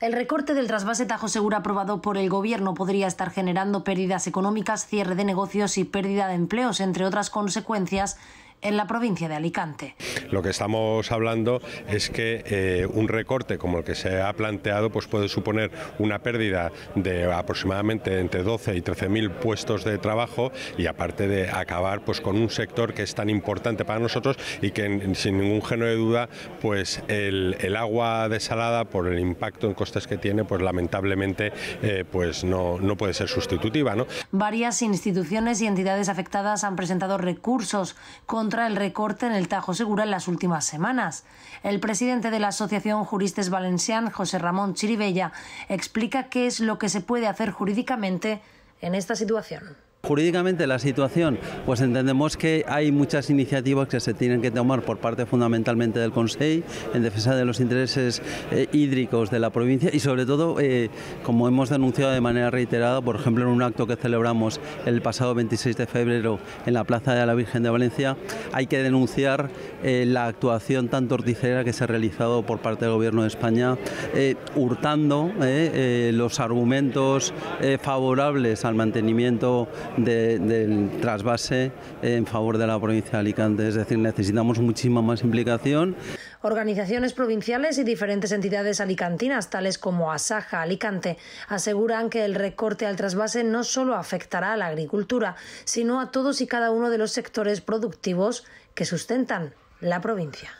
El recorte del trasvase Tajo Seguro aprobado por el Gobierno podría estar generando pérdidas económicas, cierre de negocios y pérdida de empleos, entre otras consecuencias en la provincia de Alicante. Lo que estamos hablando es que eh, un recorte como el que se ha planteado pues puede suponer una pérdida de aproximadamente entre 12 y 13 mil puestos de trabajo y aparte de acabar pues con un sector que es tan importante para nosotros y que sin ningún género de duda pues el, agua desalada por el impacto en costes que tiene pues lamentablemente eh, pues no, no puede ser sustitutiva. ¿no? Varias instituciones y entidades afectadas han presentado recursos contra el recorte en el Tajo Segura en las últimas semanas. El presidente de la Asociación Juristes Valencian, José Ramón Chiribella, explica qué es lo que se puede hacer jurídicamente en esta situación. Jurídicamente la situación, pues entendemos que hay muchas iniciativas que se tienen que tomar por parte fundamentalmente del Consejo en defensa de los intereses eh, hídricos de la provincia y sobre todo, eh, como hemos denunciado de manera reiterada, por ejemplo en un acto que celebramos el pasado 26 de febrero en la Plaza de la Virgen de Valencia, hay que denunciar eh, la actuación tan torticera que se ha realizado por parte del Gobierno de España, hurtando los argumentos favorables al mantenimiento del trasvase en favor de la provincia de Alicante. Es decir, necesitamos muchísima más implicación. Organizaciones provinciales y diferentes entidades alicantinas, tales como Asaja Alicante, aseguran que el recorte al trasvase no solo afectará a la agricultura, sino a todos y cada uno de los sectores productivos que sustentan la provincia.